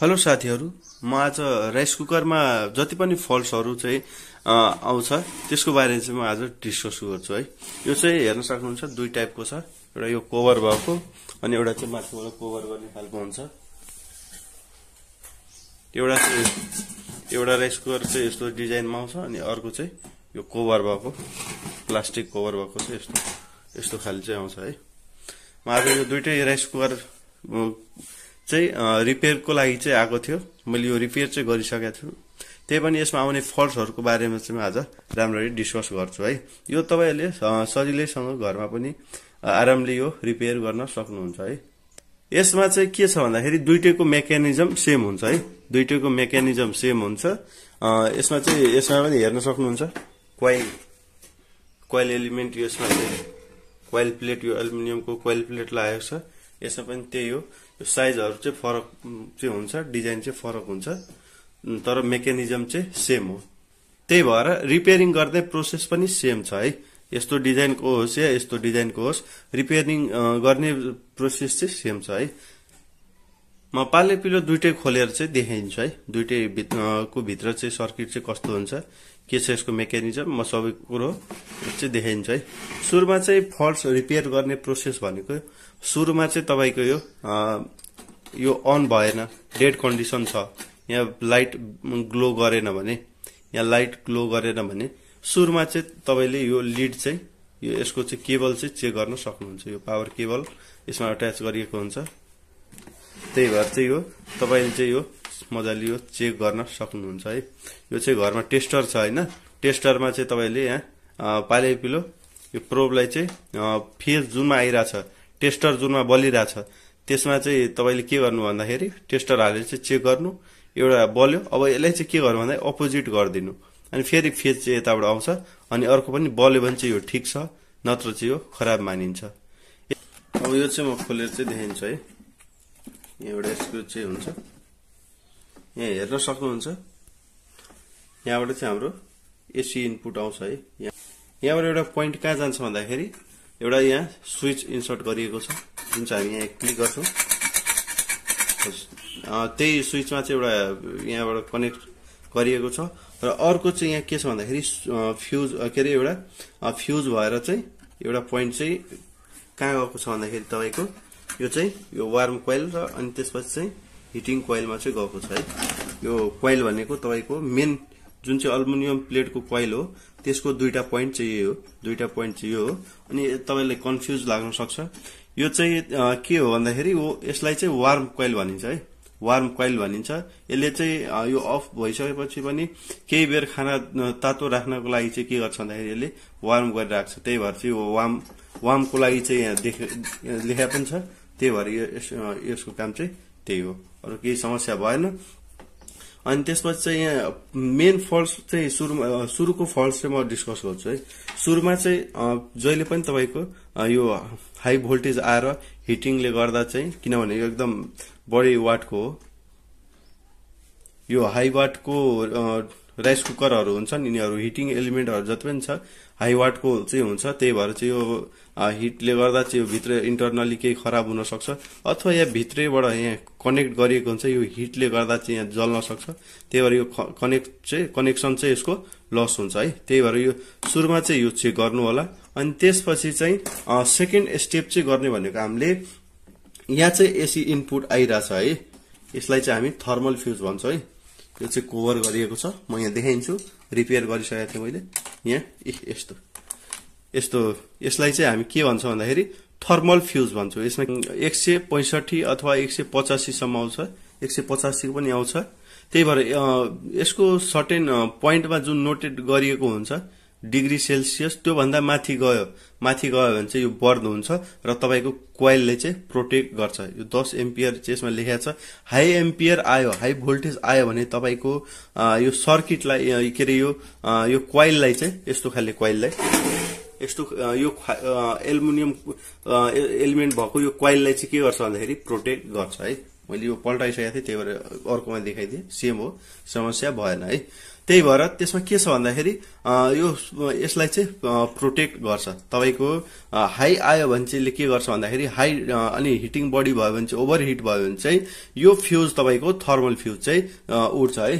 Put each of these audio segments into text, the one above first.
hello साथीहरू म आज राइस कुकरमा जति पनि फल्सहरू चाहिँ आउँछ त्यसको बारेमा चाहिँ म आज डिस्कस गर्छु है यो चाहिँ हेर्न सक्नुहुन्छ दुई टाइपको छ एउटा यो कोभर भएको अनि एउटा चाहिँ माथिबाट कोभर गर्ने खालको हुन्छ एउटा चाहिँ एउटा राइस कुकर चाहिँ यस्तो डिजाइनमा आउँछ अनि अर्को चाहिँ यो कोभर भएको प्लास्टिक कोभर भएको चाहिँ यस्तो यस्तो खाले चाहिँ आउँछ है म आज यो दुइटै राइस कुकर चाहिँ रिपेयरको लागि चाहिँ आएको थियो मैले यो रिपेयर चाहिँ गरिसकेको छु त्यही पनि यसमा आउने फल्सहरूको बारेमा चाहिँ म आज राम्ररी डिस्कस गर्छु है यो तपाईँहरूले सजिलैसँग घरमा पनि आरामले यो रिपेयर गर्न सक्नुहुन्छ है यसमा चाहिँ के छ भन्दाखेरि दुइटैको मेकानिजम सेम हुन्छ है दुइटैको मेकानिजम सेम हुन्छ यसमा चाहिँ यसमा पनि हेर्न सक्नुहुन्छ क्वाइल क्वाइल एलिमेन्ट यसमा चाहिँ क्वाइल प्लेट यो एल्युमिनियमको क्वाइल प्लेट लागेको छ यसमा पनि त्यही हो साइजहरू चाहिँ फरक चाहिँ हुन्छ डिजाइन चाहिँ फरक हुन्छ तर मेकानिजम चाहिँ सेम हो त्यही भएर रिपेयरिङ गर्ने प्रोसेस पनि सेम छ है यस्तो डिजाइनको होस् या यस्तो डिजाइनको होस् रिपेयरिङ गर्ने प्रोसेस चाहिँ सेम छ है म पाले पिलो दुइटै खोलेर चाहिँ देखाइदिन्छु है दुइटै को भित्र चाहिँ सर्किट चाहिँ कस्तो हुन्छ के छ यसको मेकानिजम म सबै कुरो चाहिँ देखाइदिन्छु है सुरुमा चाहिँ फल्ट रिपेयर गर्ने प्रोसेस भनेको सुरुमा चाहिँ तपाईँको यो यो अन भएन डेड कन्डिसन छ यहाँ लाइट ग्लो गरेन भने यहाँ लाइट ग्लो गरेन भने सुरुमा चाहिँ तपाईँले यो लिड चाहिँ यो यसको चाहिँ केबल चाहिँ चेक गर्न सक्नुहुन्छ यो पावर केबल यसमा अट्याच गरिएको हुन्छ त्यही भएर चाहिँ यो तपाईँले चाहिँ यो मजाले यो चेक गर्न सक्नुहुन्छ है यो चाहिँ घरमा टेस्टर छ होइन टेस्टरमा चाहिँ तपाईँले यहाँ पिलो यो प्रोबलाई चाहिँ फेज जुनमा आइरहेछ टेस्टर जुनमा बलिरहेछ त्यसमा चाहिँ तपाईँले के गर्नु भन्दाखेरि टेस्टर हालेर चाहिँ चेक गर्नु एउटा बल्यो अब यसलाई चाहिँ के गर्नु भन्दा अपोजिट गरिदिनु अनि फेरि फेज चाहिँ यताबाट आउँछ अनि अर्को पनि बल्यो भने चाहिँ यो ठिक छ नत्र चाहिँ यो खराब मानिन्छ अब यो चाहिँ म खोलेर चाहिँ देखाइन्छु है यहाँ एउटा स्क्रु चाहिँ हुन्छ यहाँ हेर्न सक्नुहुन्छ यहाँबाट चाहिँ हाम्रो एसी इनपुट आउँछ है यहाँबाट एउटा पोइन्ट कहाँ जान्छ भन्दाखेरि एउटा यहाँ स्विच इन्सर्ट गरिएको छ जुन चाहिँ हामी यहाँ क्लिक गर्छौँ त्यही स्विचमा चाहिँ एउटा यहाँबाट कनेक्ट गरिएको छ र अर्को चाहिँ यहाँ के छ भन्दाखेरि फ्युज के अरे एउटा फ्युज भएर चाहिँ एउटा पोइन्ट चाहिँ कहाँ गएको छ भन्दाखेरि तपाईँको यो चाहिँ यो वार्म कोइल र अनि त्यसपछि चाहिँ हिटिङ कोइलमा चाहिँ गएको छ है यो कोइल भनेको तपाईँको मेन जुन चाहिँ अल्मुनियम प्लेटको कोइल हो त्यसको दुईटा पोइन्ट चाहिँ यही हो दुईटा पोइन्ट चाहिँ यो हो अनि तपाईँलाई कन्फ्युज लाग्न सक्छ यो चाहिँ के हो भन्दाखेरि यसलाई चाहिँ वार्म कोइल भनिन्छ है वार्म कोइल भनिन्छ यसले चाहिँ यो अफ भइसकेपछि पनि केही बेर खाना तातो राख्नको लागि चाहिँ के गर्छ भन्दाखेरि यसले वार्म गरिरहेको छ त्यही भएर चाहिँ वार्म वार्मको लागि चाहिँ यहाँ देखे लेखा पनि छ त्यही भएर यसको काम चाहिँ त्यही हो अरू केही समस्या भएन अनि त्यसपछि चाहिँ यहाँ मेन फल्स चाहिँ सुरुमा सुरुको फल्स चाहिँ म डिस्कस गर्छु है सुरुमा चाहिँ जहिले पनि तपाईँको यो हाई भोल्टेज आएर हिटिङले गर्दा चाहिँ किनभने एकदम बढी वाटको हो यो हाई वाटको राइस कुकरहरू हुन्छन् यिनीहरू हिटिङ एलिमेन्टहरू जति पनि छ हाई वाटको चाहिँ हुन्छ त्यही भएर चाहिँ यो हिटले गर्दा चाहिँ यो भित्र इन्टरनली केही खराब हुनसक्छ अथवा यहाँ भित्रैबाट यहाँ कनेक्ट गरिएको हुन्छ यो हिटले गर्दा चाहिँ यहाँ जल्न सक्छ त्यही भएर यो कनेक्ट चाहिँ कनेक्सन चाहिँ यसको लस हुन्छ है त्यही भएर यो सुरुमा चाहिँ यो चेक गर्नु होला अनि त्यसपछि चाहिँ सेकेन्ड स्टेप चाहिँ गर्ने भनेको हामीले यहाँ चाहिँ एसी इनपुट आइरहेछ है यसलाई चाहिँ हामी थर्मल फ्युज भन्छौँ है यो चाहिँ कोभर गरिएको छ म यहाँ देखाइन्छु रिपेयर गरिसकेको थिएँ मैले यहाँ ए यस्तो यस्तो यसलाई चाहिँ हामी के भन्छौँ भन्दाखेरि थर्मल फ्युज भन्छौँ यसमा एक सय पैँसठी अथवा एक सय पचासीसम्म आउँछ एक सय पचासीको पनि आउँछ त्यही भएर यसको सर्टेन पोइन्टमा जुन नोटेड गरिएको हुन्छ डिग्री सेल्सियस त्योभन्दा माथि गयो माथि गयो भने चाहिँ यो बर्द हुन्छ र तपाईँको कोइलले चाहिँ प्रोटेक्ट गर्छ यो दस एम्पियर चाहिँ यसमा लेखाएको छ हाई एम्पियर आयो हाई भोल्टेज आयो भने तपाईँको यो सर्किटलाई के अरे यो यो कोइललाई चाहिँ यस्तो खाले क्वाइललाई यस्तो यो एल्मुनियम एलिमेन्ट भएको यो क्वाइललाई चाहिँ के गर्छ भन्दाखेरि प्रोटेक्ट गर्छ है मैले यो पल्टाइसकेको थिएँ त्यही भएर अर्कोमा देखाइदिएँ सेम हो समस्या भएन है त्यही भएर त्यसमा के छ भन्दाखेरि यो यसलाई चाहिँ प्रोटेक्ट गर्छ तपाईँको हाई आयो भने चाहिँ के गर्छ भन्दाखेरि हाई अनि हिटिङ बडी भयो भने चाहिँ ओभर हिट भयो भने चाहिँ यो फ्युज तपाईँको थर्मल फ्युज चाहिँ उड्छ है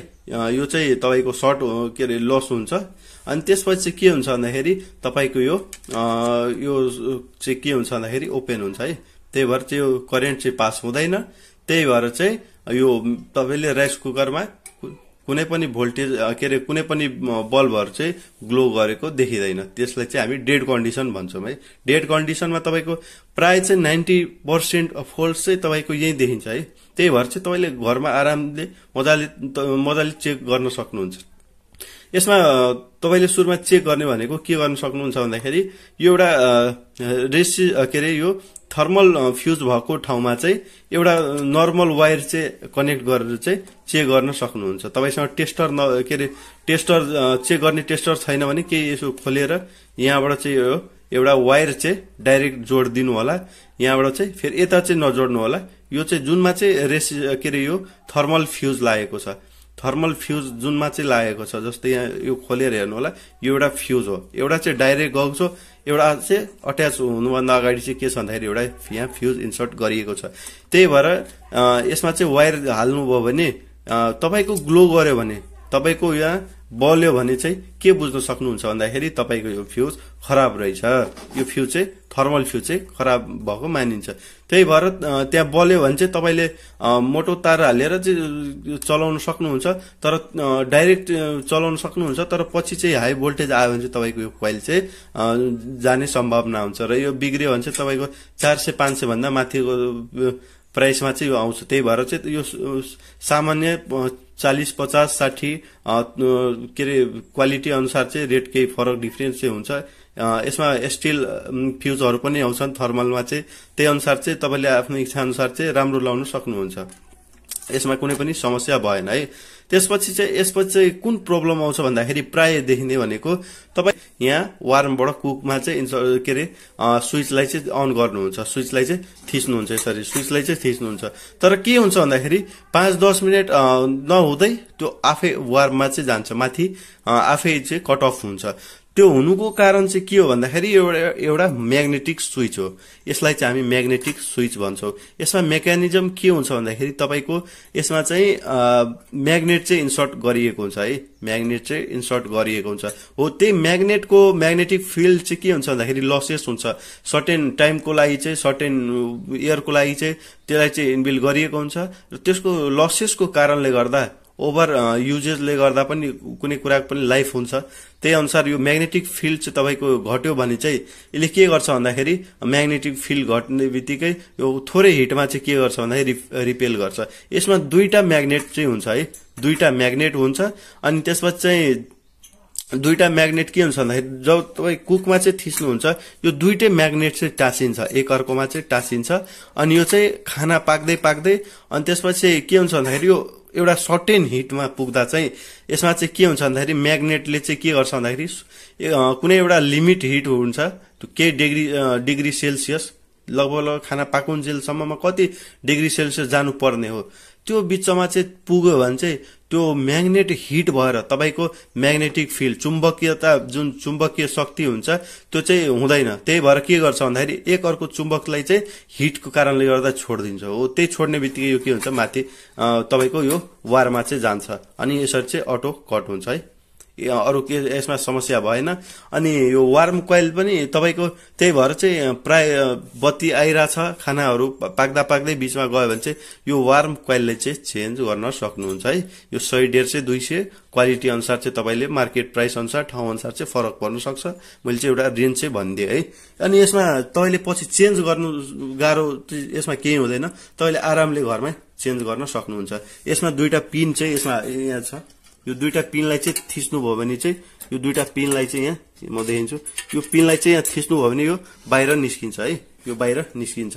यो चाहिँ तपाईँको सर्ट के अरे लस हुन्छ अनि त्यसपछि चाहिँ के हुन्छ भन्दाखेरि तपाईँको यो यो चाहिँ के हुन्छ भन्दाखेरि ओपन हुन्छ है त्यही भएर चाहिँ यो करेन्ट चाहिँ पास हुँदैन त्यही भएर चाहिँ यो तपाईँले राइस कुकरमा कुनै पनि भोल्टेज के अरे कुनै पनि बल्बहरू चाहिँ ग्लो गरेको देखिँदैन त्यसलाई चाहिँ हामी डेड कन्डिसन भन्छौँ है डेड कन्डिसनमा तपाईँको प्राय चाहिँ नाइन्टी पर्सेन्ट फोल्ट चाहिँ तपाईँको यहीँ देखिन्छ है त्यही भएर चाहिँ तपाईँले घरमा आरामले मजाले मजाले चेक गर्न सक्नुहुन्छ यसमा तपाईँले सुरुमा चेक गर्ने भनेको के गर्न सक्नुहुन्छ भन्दाखेरि यो एउटा रेसि के अरे यो थर्मल फ्युज भएको ठाउँमा चाहिँ एउटा नर्मल वायर चाहिँ कनेक्ट गरेर चाहिँ चेक गर्न सक्नुहुन्छ तपाईँसँग टेस्टर न के अरे टेस्टर चेक गर्ने टेस्टर छैन भने केही यसो खोलेर यहाँबाट चाहिँ यो एउटा वायर चाहिँ डाइरेक्ट दिनु होला यहाँबाट चाहिँ फेरि यता चाहिँ नजोड्नु होला यो चाहिँ जुनमा चाहिँ रेसि के अरे यो थर्मल फ्युज लागेको छ थर्मल फ्युज जुनमा चाहिँ लागेको छ जस्तै यहाँ यो खोलेर हेर्नु होला यो एउटा फ्युज हो एउटा चाहिँ डाइरेक्ट गएको छ एउटा चाहिँ अट्याच हुनुभन्दा अगाडि चाहिँ के छ भन्दाखेरि एउटा यहाँ फ्युज इन्सर्ट गरिएको छ त्यही भएर यसमा चाहिँ वायर हाल्नुभयो भने तपाईँको ग्लो गर्यो भने तपाईँको यहाँ बल्यो भने चाहिँ के बुझ्न सक्नुहुन्छ भन्दाखेरि तपाईँको यो फ्युज खराब रहेछ यो फ्युज चाहिँ थर्मल फ्युज चाहिँ खराब भएको मानिन्छ त्यही भएर त्यहाँ बल्यो भने चाहिँ तपाईँले मोटो तार हालेर चाहिँ चलाउन सक्नुहुन्छ तर डाइरेक्ट चलाउन सक्नुहुन्छ तर पछि चाहिँ हाई भोल्टेज आयो भने चाहिँ तपाईँको यो क्वाइल चाहिँ जाने सम्भावना हुन्छ र यो बिग्रियो भने चाहिँ तपाईँको चार सय पाँच सयभन्दा माथिको प्राइसमा चाहिँ यो आउँछ त्यही भएर चाहिँ यो सामान्य चालिस पचास साठी के अरे क्वालिटी अनुसार चाहिँ रेट केही फरक डिफ्रेन्स चाहिँ हुन्छ यसमा स्टिल फ्युजहरू पनि आउँछन् थर्मलमा चाहिँ त्यही अनुसार चाहिँ तपाईँले आफ्नो इच्छा अनुसार चाहिँ राम्रो लाउन सक्नुहुन्छ यसमा कुनै पनि समस्या भएन है त्यसपछि चाहिँ यसपछि चाहिँ कुन प्रब्लम आउँछ भन्दाखेरि प्रायः देखिने भनेको तपाईँ यहाँ वारमबाट कुकमा चाहिँ के अरे स्विचलाई चाहिँ अन गर्नुहुन्छ स्विचलाई चाहिँ थिच्नुहुन्छ यसरी स्विचलाई चाहिँ थिच्नुहुन्छ तर के हुन्छ भन्दाखेरि पाँच दस मिनट नहुँदै त्यो आफै वारमा चाहिँ जान्छ माथि आफै चाहिँ कट अफ हुन्छ त्यो हुनुको कारण चाहिँ के हो भन्दाखेरि एउटा एउटा म्याग्नेटिक स्विच हो यसलाई चाहिँ हामी म्याग्नेटिक स्विच भन्छौँ यसमा मेकानिजम के हुन्छ भन्दाखेरि तपाईँको यसमा चाहिँ म्याग्नेट चाहिँ इन्सर्ट गरिएको हुन्छ है म्याग्नेट चाहिँ इन्सर्ट गरिएको हुन्छ हो त्यही म्याग्नेटको म्याग्नेटिक फिल्ड चाहिँ के हुन्छ भन्दाखेरि लसेस हुन्छ सर्टेन टाइमको लागि चाहिँ सर्टेन इयरको लागि चाहिँ त्यसलाई चाहिँ इन्बिल्ड गरिएको हुन्छ र त्यसको लसेसको कारणले गर्दा ओभर युजेजले uh, गर्दा पनि कुनै कुराको पनि लाइफ हुन्छ त्यही अनुसार यो म्याग्नेटिक फिल्ड चाहिँ तपाईँको घट्यो भने चाहिँ यसले के गर्छ भन्दाखेरि म्याग्नेटिक फिल्ड घट्ने बित्तिकै यो थोरै हिटमा चाहिँ के गर्छ भन्दाखेरि रिपेल गर्छ यसमा दुईवटा म्याग्नेट चाहिँ हुन्छ है दुईवटा म्याग्नेट हुन्छ अनि त्यसपछि चाहिँ दुईवटा म्याग्नेट के हुन्छ भन्दाखेरि जब तपाईँ कुकमा चाहिँ थिच्नुहुन्छ यो दुईटै म्याग्नेट चाहिँ टाँसिन्छ एक अर्कोमा चाहिँ टाँसिन्छ अनि यो चाहिँ खाना पाक्दै पाक्दै अनि त्यसपछि के हुन्छ भन्दाखेरि यो एउटा सर्टेन हिटमा पुग्दा चाहिँ यसमा चाहिँ के हुन्छ भन्दाखेरि म्याग्नेटले चाहिँ के गर्छ भन्दाखेरि कुनै एउटा लिमिट हिट हुन्छ त्यो केही डिग्री डिग्री सेल्सियस लगभग लगभग खाना पाकुन्जेलसम्ममा कति डिग्री सेल्सियस जानुपर्ने हो त्यो बिचमा चाहिँ पुग्यो भने चाहिँ त्यो म्याग्नेट हिट भएर तपाईँको म्याग्नेटिक फिल्ड चुम्बकीयता जुन चुम्बकीय शक्ति हुन्छ त्यो चाहिँ हुँदैन त्यही भएर के गर्छ भन्दाखेरि एक अर्को चुम्बकलाई चाहिँ हिटको कारणले गर्दा छोडिदिन्छ हो त्यही छोड्ने बित्तिकै यो के हुन्छ माथि तपाईँको यो वारमा चाहिँ जान्छ अनि यसरी चाहिँ अटो कट हुन्छ है अरू के यसमा समस्या भएन अनि यो वार्म कोइल पनि तपाईँको त्यही भएर चाहिँ प्राय बत्ती आइरहेछ खानाहरू पाक्दा पाक्दै बिचमा गयो भने चाहिँ यो वार्म कोइलले चाहिँ चेन्ज गर्न सक्नुहुन्छ है यो सय डेढ सय दुई सय क्वालिटी अनुसार चाहिँ तपाईँले मार्केट प्राइस अनुसार ठाउँ अनुसार चाहिँ फरक पर्न सक्छ मैले चाहिँ एउटा रेन्ज चाहिँ भनिदिएँ है अनि यसमा तपाईँले पछि चेन्ज गर्नु गाह्रो यसमा केही हुँदैन तपाईँले आरामले घरमै चेन्ज गर्न सक्नुहुन्छ यसमा दुईवटा पिन चाहिँ यसमा यहाँ छ यो दुईवटा पिनलाई चाहिँ भयो भने चाहिँ यो दुईवटा पिनलाई चाहिँ यहाँ म देखिन्छु यो पिनलाई चाहिँ यहाँ भयो भने यो बाहिर निस्किन्छ है यो बाहिर निस्किन्छ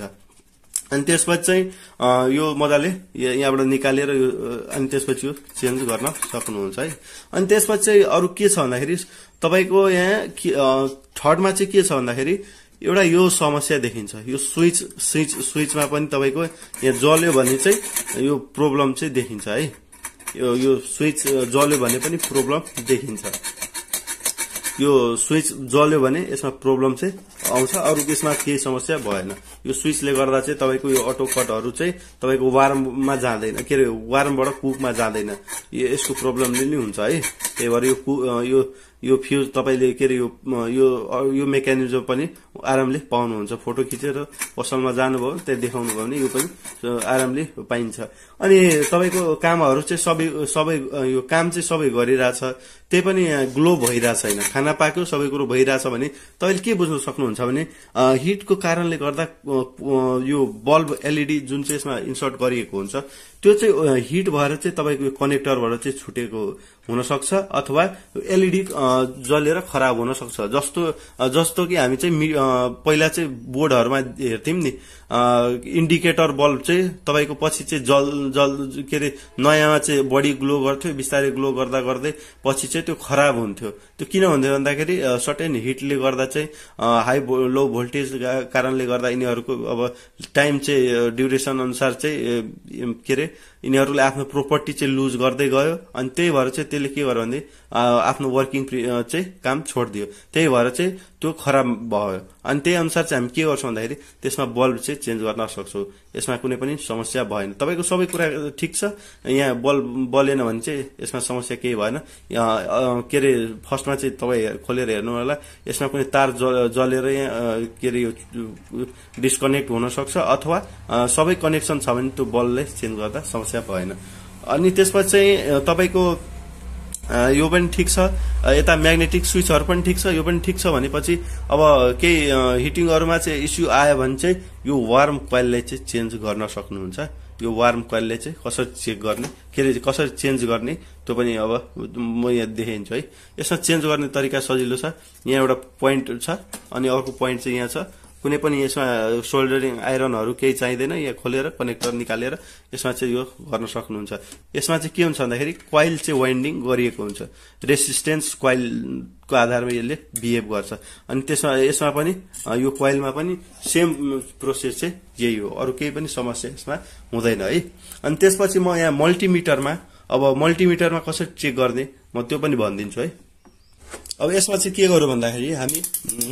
अनि त्यसपछि चाहिँ यो मजाले यहाँबाट निकालेर यो अनि त्यसपछि यो चेन्ज गर्न सक्नुहुन्छ है अनि त्यसपछि चाहिँ अरू के छ भन्दाखेरि तपाईँको यहाँ थर्डमा चाहिँ के छ भन्दाखेरि एउटा यो समस्या देखिन्छ यो स्विच स्विच स्विचमा पनि तपाईँको यहाँ जल्यो भने चाहिँ यो प्रब्लम चाहिँ देखिन्छ है यो स्विच जल्यो भने पनि प्रब्लम देखिन्छ यो स्विच जल्यो भने यसमा प्रब्लम चाहिँ आउँछ अरू यसमा केही समस्या भएन यो स्विचले गर्दा चाहिँ तपाईँको यो अटो कटहरू चाहिँ तपाईँको वारममा जाँदैन के अरे वारमबाट कुकमा जाँदैन यसको प्रब्लमले नि हुन्छ है त्यही भएर यो यो यो फ्युज तपाईँले के अरे यो यो यो मेकानिजम पनि आरामले पाउनुहुन्छ फोटो खिचेर पसलमा जानुभयो त्यहाँ देखाउनु भयो भने यो पनि आरामले पाइन्छ अनि तपाईँको कामहरू चाहिँ सबै सबै यो काम चाहिँ सबै गरिरहेछ त्यही पनि ग्लो भइरहेछ छैन खाना पाक्यो सबै कुरो भइरहेछ भने तपाईँले के बुझ्न सक्नुहुन्छ भने हिटको कारणले गर्दा यो बल्ब एलइडी जुन चाहिँ यसमा इन्सर्ट गरिएको हुन्छ त्यो चाहिँ हिट भएर चाहिँ तपाईँको कनेक्टरबाट चाहिँ छुटेको हुनसक्छ अथवा एलइडी जलेर खराब हुनसक्छ जस्तो जस्तो कि हामी चाहिँ पहिला चाहिँ बोर्डहरूमा हेर्थ्यौँ नि इन्डिकेटर बल्ब चाहिँ तपाईँको पछि चाहिँ जल जल के अरे नयाँमा चाहिँ बडी ग्लो गर्थ्यो बिस्तारै ग्लो गर्दा गर्दै पछि चाहिँ चाहिँ त्यो खराब हुन्थ्यो त्यो किन हुन्थ्यो भन्दाखेरि सर्टेन एन्ड हिटले गर्दा चाहिँ हाई लो भोल्टेज कारणले गर्दा यिनीहरूको अब टाइम चाहिँ ड्युरेसन अनुसार चाहिँ के अरे यिनीहरूले आफ्नो प्रोपर्टी चाहिँ लुज गर्दै गयो अनि त्यही भएर चाहिँ त्यसले के गर्यो भने आफ्नो वर्किङ चाहिँ काम छोडिदियो त्यही भएर चाहिँ त्यो खराब भयो अनि त्यही अनुसार चाहिँ हामी के गर्छौँ भन्दाखेरि त्यसमा बल्ब चाहिँ चेन्ज गर्न सक्छौँ यसमा कुनै पनि समस्या भएन तपाईँको सबै कुरा ठिक छ यहाँ बल्ब बलेन भने चाहिँ यसमा समस्या केही भएन के अरे फर्स्टमा चाहिँ तपाईँ खोलेर हेर्नु होला यसमा कुनै तार जलेर यहाँ के अरे यो डिस्कनेक्ट हुनसक्छ अथवा सबै कनेक्सन छ भने त्यो बल्बले चेन्ज गर्दा समस्या भएन अनि त्यसमा चाहिँ तपाईँको यो पनि ठिक छ यता म्याग्नेटिक स्विचहरू पनि ठिक छ यो पनि ठिक छ भनेपछि अब केही हिटिङहरूमा चाहिँ इस्यु आयो भने चाहिँ यो वार्म क्वाइललाई चाहिँ चेन्ज गर्न सक्नुहुन्छ यो वार्म क्वाइलले चाहिँ कसरी चेक गर्ने के अरे कसरी चेन्ज गर्ने त्यो पनि अब म यहाँ देखाइन्छु है यसमा चेन्ज गर्ने तरिका सजिलो छ यहाँ एउटा पोइन्ट छ अनि अर्को पोइन्ट चाहिँ यहाँ छ कुनै पनि यसमा सोल्डरिङ आइरनहरू केही चाहिँदैन या खोलेर कनेक्टर निकालेर यसमा चाहिँ यो गर्न सक्नुहुन्छ यसमा चाहिँ के हुन्छ भन्दाखेरि क्वाइल चाहिँ वाइन्डिङ गरिएको हुन्छ रेसिस्टेन्स क्वाइलको आधारमा यसले बिहेभ गर्छ अनि त्यसमा यसमा पनि यो क्वाइलमा पनि सेम प्रोसेस चाहिँ यही हो अरू केही पनि समस्या यसमा हुँदैन है अनि त्यसपछि म यहाँ मल्टिमिटरमा अब मल्टिमिटरमा कसरी चेक गर्ने म त्यो पनि भनिदिन्छु है अब यसमा चाहिँ के गरौँ भन्दाखेरि हामी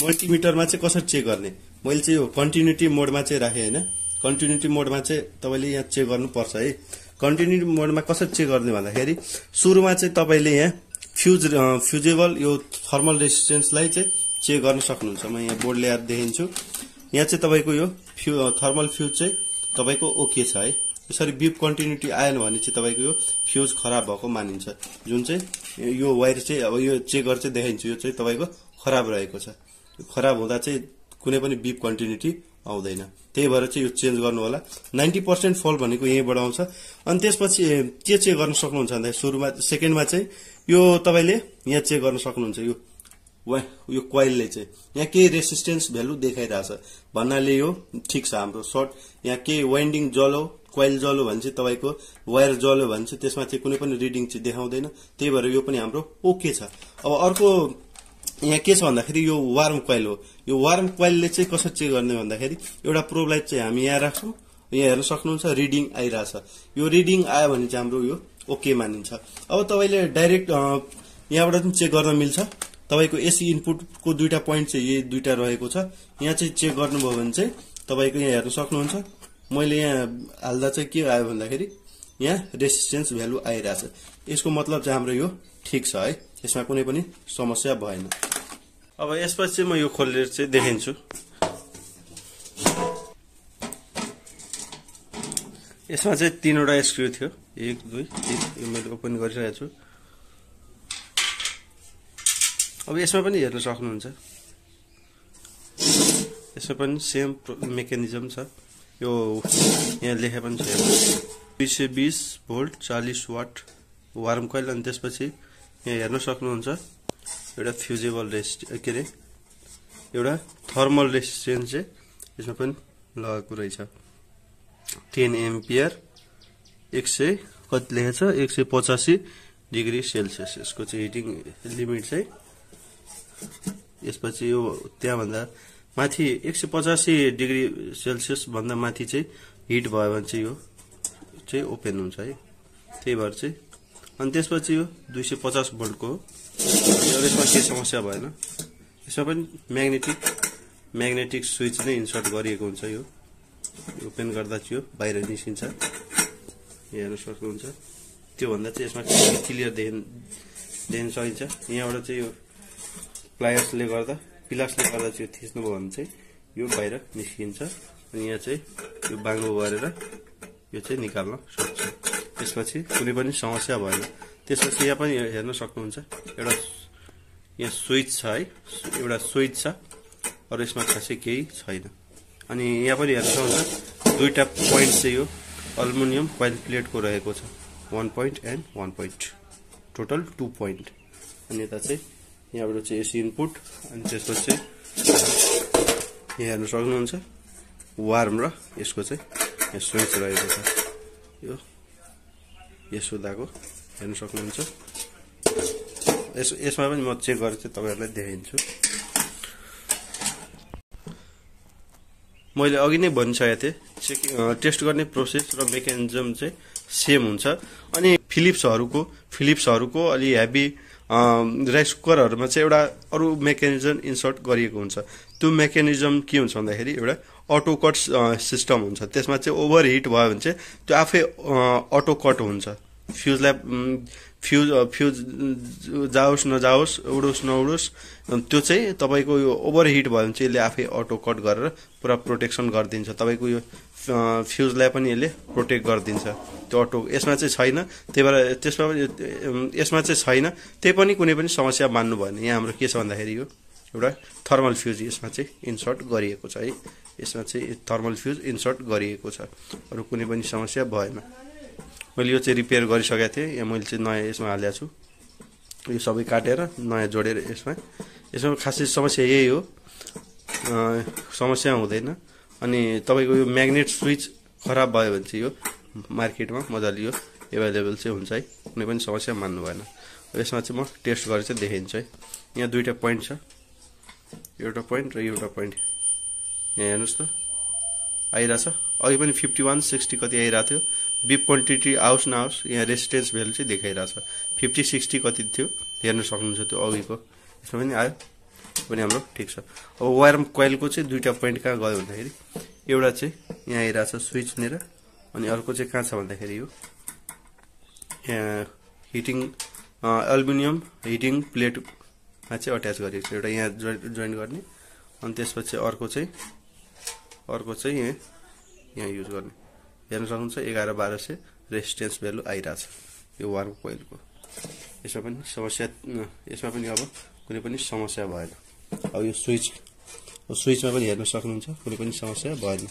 मल्टिमिटरमा चाहिँ कसरी चेक गर्ने मैले चाहिँ यो कन्टिन्युटी मोडमा चाहिँ राखेँ होइन कन्टिन्युटी मोडमा चाहिँ तपाईँले यहाँ चेक गर्नुपर्छ है कन्टिन्युटी मोडमा कसरी चेक गर्ने भन्दाखेरि सुरुमा चाहिँ तपाईँले यहाँ फ्युज फ्युजेबल यो थर्मल रेसिस्टेन्सलाई चाहिँ चेक गर्न सक्नुहुन्छ म यहाँ बोर्ड ल्याएर देखिन्छु यहाँ चाहिँ तपाईँको यो फ्यु थर्मल फ्युज चाहिँ तपाईँको ओके छ है यसरी बिप कन्टिन्युटी आएन भने चाहिँ तपाईँको यो फ्युज खराब भएको मानिन्छ जुन चाहिँ यो वायर चाहिँ अब यो चेकर चाहिँ देखाइन्छु यो चाहिँ तपाईँको खराब रहेको छ खराब हुँदा चाहिँ कुनै पनि बिप कन्टिन्युटी आउँदैन त्यही भएर चाहिँ यो चेन्ज गर्नु होला नाइन्टी पर्सेन्ट फल भनेको यहीँबाट आउँछ अनि त्यसपछि के चेक गर्न सक्नुहुन्छ भन्दा सुरुमा सेकेन्डमा चाहिँ यो तपाईँले यहाँ चेक गर्न सक्नुहुन्छ यो वा यो क्वाइलले चाहिँ यहाँ केही रेसिस्टेन्स भ्यालु देखाइरहेछ भन्नाले यो ठिक छ हाम्रो सर्ट यहाँ केही वाइन्डिङ जलो क्वाइल जलो भने चाहिँ तपाईँको वायर जलो भने चाहिँ त्यसमा चाहिँ कुनै पनि रिडिङ चाहिँ देखाउँदैन त्यही भएर यो पनि हाम्रो ओके छ अब अर्को यहाँ के छ भन्दाखेरि यो वार्म क्वाइल हो यो वार्म क्वाइलले चाहिँ कसरी चेक गर्ने भन्दाखेरि एउटा प्रोबलाई चाहिँ हामी यहाँ राख्छौँ यहाँ हेर्न सक्नुहुन्छ रिडिङ आइरहेछ यो रिडिङ आयो भने चाहिँ हाम्रो यो ओके मानिन्छ अब तपाईँले डाइरेक्ट यहाँबाट पनि चेक गर्न मिल्छ तपाईँको एसी इनपुटको दुईवटा पोइन्ट चाहिँ यही दुईवटा रहेको छ यहाँ चाहिँ चेक गर्नुभयो भने चाहिँ तपाईँको यहाँ हेर्न सक्नुहुन्छ मैले यहाँ हाल्दा चाहिँ के आयो भन्दाखेरि यहाँ रेसिस्टेन्स भ्यालु आइरहेछ यसको मतलब चाहिँ हाम्रो यो ठिक छ है यसमा कुनै पनि समस्या भएन अब यसपछि म यो खोलेर चाहिँ देखिन्छु यसमा चाहिँ तिनवटा स्क्रु थियो एक दुई तिन यो मैले ओपन गरिरहेको छु अब यसमा पनि हेर्न सक्नुहुन्छ यसमा पनि सेम मेकानिजम छ यो यहाँ लेखे पनि छ दुई सय बिस भोल्ट चालिस वाट वार्म कोइल अनि त्यसपछि यहाँ हेर्न सक्नुहुन्छ एउटा फ्युजेबल रेसिस्ट के अरे एउटा थर्मल रेसिस्टेन्स चाहिँ यसमा पनि लगाएको रहेछ टेन एमपियर एक सय कति लेखेको छ एक सय पचासी डिग्री सेल्सियस यसको चाहिँ हिटिङ लिमिट चाहिँ यसपछि यो त्यहाँभन्दा माथि एक सय पचासी डिग्री सेल्सियसभन्दा माथि चाहिँ हिट भयो भने चाहिँ यो चाहिँ ओपेन हुन्छ है त्यही भएर चाहिँ अनि त्यसपछि यो दुई सय पचास भोल्टको यसमा केही समस्या भएन यसमा पनि म्याग्नेटिक म्याग्नेटिक स्विच नै इन्सर्ट गरिएको हुन्छ यो ओपन गर्दा चाहिँ यो बाहिर निस्किन्छ हेर्न सक्नुहुन्छ त्योभन्दा चाहिँ यसमा क्लियर देखिन देख्न सकिन्छ यहाँबाट चाहिँ यो प्लायर्सले गर्दा पिलासले गर्दा चाहिँ यो थिच्नुभयो भने चाहिँ यो बाहिर निस्किन्छ अनि यहाँ चाहिँ यो बाङ्गो गरेर यो चाहिँ निकाल्न सक्छ त्यसपछि कुनै पनि समस्या भएन त्यसपछि यहाँ पनि हेर्न सक्नुहुन्छ एउटा यहाँ स्विच छ है एउटा स्विच छ अरू यसमा खासै केही छैन अनि यहाँ पनि हेर्न सक्नुहुन्छ दुईवटा पोइन्ट चाहिँ यो अल्मुनियम कोइल प्लेटको रहेको छ one point and one point total two point अनि यता चाहिँ यहाँबाट चाहिँ एसी इनपुट अनि त्यसपछि यहाँ हेर्न सक्नुहुन्छ वार्म र यसको चाहिँ स्विच रहेको छ यो यशोदाको हेर्न सक्नुहुन्छ यस यसमा पनि म चेक गरेर चाहिँ तपाईँहरूलाई देखाइदिन्छु मैले अघि नै भनिसकेको थिएँ चेकिङ टेस्ट गर्ने प्रोसेस र मेकानिजम चाहिँ सेम हुन्छ अनि फिलिप्सहरूको फिलिप्सहरूको अलि हेभी राइस कुकरहरूमा चाहिँ एउटा अरू मेकानिजम इन्सर्ट गरिएको हुन्छ त्यो मेकानिजम के हुन्छ भन्दाखेरि एउटा अटो कट सिस्टम हुन्छ त्यसमा चाहिँ ओभर हिट भयो भने चाहिँ त्यो आफै अटो कट हुन्छ फ्युजलाई फ्युज फ्युज जाओस् नजाओस् उडोस् नउडोस् त्यो चाहिँ तपाईँको यो ओभर हिट भयो भने चाहिँ यसले आफै अटो कट गरेर पुरा प्रोटेक्सन गरिदिन्छ तपाईँको यो फ्युजलाई पनि यसले प्रोटेक्ट गरिदिन्छ त्यो अटो यसमा चाहिँ छैन त्यही भएर त्यसमा पनि यसमा चाहिँ छैन त्यही पनि कुनै पनि समस्या मान्नु भएन यहाँ हाम्रो के छ भन्दाखेरि यो एउटा थर्मल फ्युज यसमा चाहिँ इन्सर्ट गरिएको छ है यसमा चाहिँ थर्मल फ्युज इन्सर्ट गरिएको छ अरू कुनै पनि समस्या भएन मैले यो चाहिँ रिपेयर गरिसकेको थिएँ यहाँ मैले चाहिँ नयाँ यसमा हालेको छु यो सबै काटेर नयाँ जोडेर यसमा यसमा खासै समस्या यही हो समस्या हुँदैन अनि तपाईँको यो म्याग्नेट स्विच खराब भयो भने चाहिँ यो मार्केटमा मजाले यो एभाइलेबल चाहिँ हुन्छ है कुनै पनि समस्या मान्नु भएन यसमा चाहिँ म टेस्ट गरेर चाहिँ देखिन्छु है यहाँ दुईवटा पोइन्ट छ एउटा पोइन्ट र एउटा पोइन्ट यहाँ हेर्नुहोस् त आइरहेछ अघि पनि फिफ्टी वान सिक्सटी कति आइरहेको थियो बिप क्वान्टिटी आओस् नआओस् यहाँ रेसिस्टेन्स भेल्यु चाहिँ देखाइरहेछ फिफ्टी सिक्सटी कति थियो हेर्न सक्नुहुन्छ त्यो अघिको यसमा पनि आयो पनि हाम्रो ठिक छ अब वायर कोइलको चाहिँ दुईवटा पोइन्ट कहाँ गयो भन्दाखेरि एउटा चाहिँ यहाँ आइरहेको स्विच स्विचनिर अनि अर्को चाहिँ कहाँ छ भन्दाखेरि यो यहाँ हिटिङ एल्मिनियम हिटिङ प्लेटमा चाहिँ अट्याच गरिएको छ एउटा यहाँ जोइन गर्ने अनि त्यसपछि अर्को चाहिँ अर्को चाहिँ यहाँ यहाँ युज गर्ने हेर्न सक्नुहुन्छ एघार बाह्र सय रेसिस्टेन्स भ्यालु आइरहेछ यो वार्म कोइलको यसमा पनि समस्या यसमा पनि अब कुनै पनि समस्या भएन अब यो स्विच स्विचमा पनि हेर्न सक्नुहुन्छ कुनै पनि समस्या भएन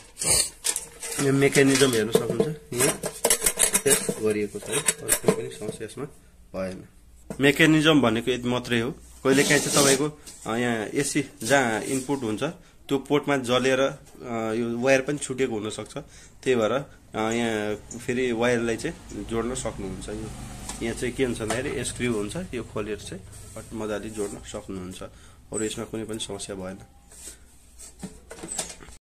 यो मेकानिजम हेर्न सक्नुहुन्छ यहाँ सेट गरिएको छ है कुनै पनि समस्या यसमा भएन मेकानिजम भनेको यति मात्रै हो कहिलेकाहीँ चाहिँ तपाईँको यहाँ एसी जहाँ इनपुट हुन्छ त्यो पोर्टमा जलेर यो वायर पनि छुटेको हुनसक्छ त्यही भएर यहाँ फेरि वायरलाई चाहिँ जोड्न सक्नुहुन्छ यो यहाँ चाहिँ के हुन्छ भन्दाखेरि स्क्र्यु हुन्छ यो खोलेर चाहिँ मजाले जोड्न सक्नुहुन्छ और यसमा कुनै पनि समस्या भएन